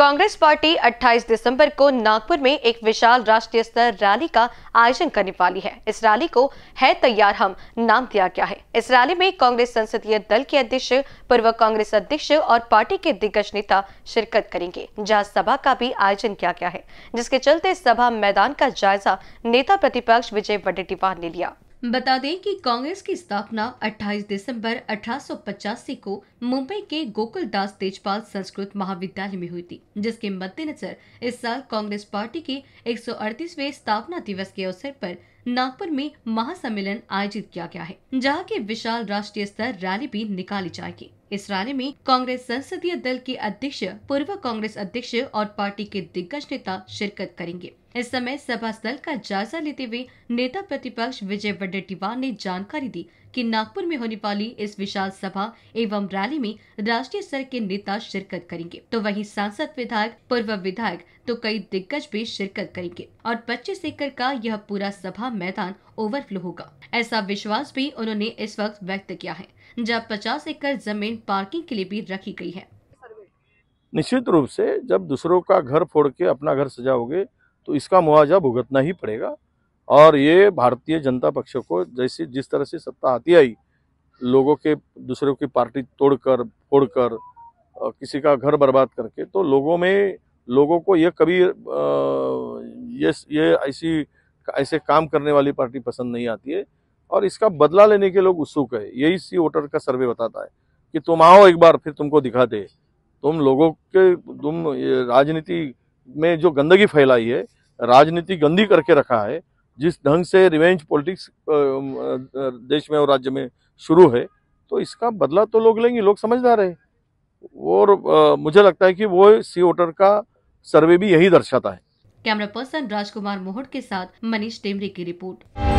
Congress party 28 दिसंबर को नागपुर में एक विशाल राष्ट्रीय स्तर रैली का आयोजन करने वाली है इस रैली को है तैयार हम नाम दिया गया है इस रैली में कांग्रेस संसदीय दल के अध्यक्ष पूर्व कांग्रेस अध्यक्ष और पार्टी के दिग्गज नेता शिरकत करेंगे जहां सभा का भी आयोजन किया गया है जिसके चलते सभा मैदान का जायजा नेता प्रतिपक्ष विजय वडेटीवार ने लिया बता दें कि कांग्रेस की स्थापना 28 दिसंबर 1885 को मुंबई के गोकुलदास तेजपाल संस्कृत महाविद्यालय में हुई थी जिसके मद्देनजर इस साल कांग्रेस पार्टी के 138वें स्थापना दिवस के अवसर पर नागपुर में महासम्मेलन आयोजित किया गया है जहां की विशाल राष्ट्रीय स्तर रैली भी निकाली जाएगी इस रैली में कांग्रेस संसदीय दल के अध्यक्ष पूर्व कांग्रेस अध्यक्ष और पार्टी के दिग्गज नेता शिरकत करेंगे इस समय सभा स्थल का जायजा लेते हुए नेता प्रतिपक्ष विजय वडेट्टीवार ने जानकारी दी कि नागपुर में होने वाली इस विशाल सभा एवं रैली में राष्ट्रीय स्तर के नेता शिरकत करेंगे तो वहीं सांसद विधायक पूर्व विधायक तो कई दिग्गज भी शिरकत करेंगे और 25 एकड़ का यह पूरा सभा मैदान ओवरफ्लो होगा ऐसा विश्वास भी उन्होंने इस वक्त व्यक्त किया है जब पचास एकड़ जमीन पार्किंग के लिए भी रखी गई है निश्चित रूप से जब दूसरों का घर फोड़ के अपना घर सजाओगे तो इसका मुआवजा भुगतना ही पड़ेगा और ये भारतीय जनता पक्ष को जैसे जिस तरह से सत्ता आती आई लोगों के दूसरों की पार्टी तोड़कर फोड़कर किसी का घर बर्बाद करके तो लोगों में लोगों को ये कभी ये ये ऐसी ऐसे काम करने वाली पार्टी पसंद नहीं आती है और इसका बदला लेने के लोग उत्सुक है यही सी वोटर का सर्वे बताता है कि तुम आओ एक बार फिर तुमको दिखाते तुम लोगों के तुम राजनीति में जो गंदगी फैलाई है राजनीति गंदी करके रखा है जिस ढंग से रिवेंज पॉलिटिक्स देश में और राज्य में शुरू है तो इसका बदला तो लोग लेंगे लोग समझदार है और मुझे लगता है कि वो सी वोटर का सर्वे भी यही दर्शाता है कैमरा पर्सन राजकुमार मोहट के साथ मनीष टेमरी की रिपोर्ट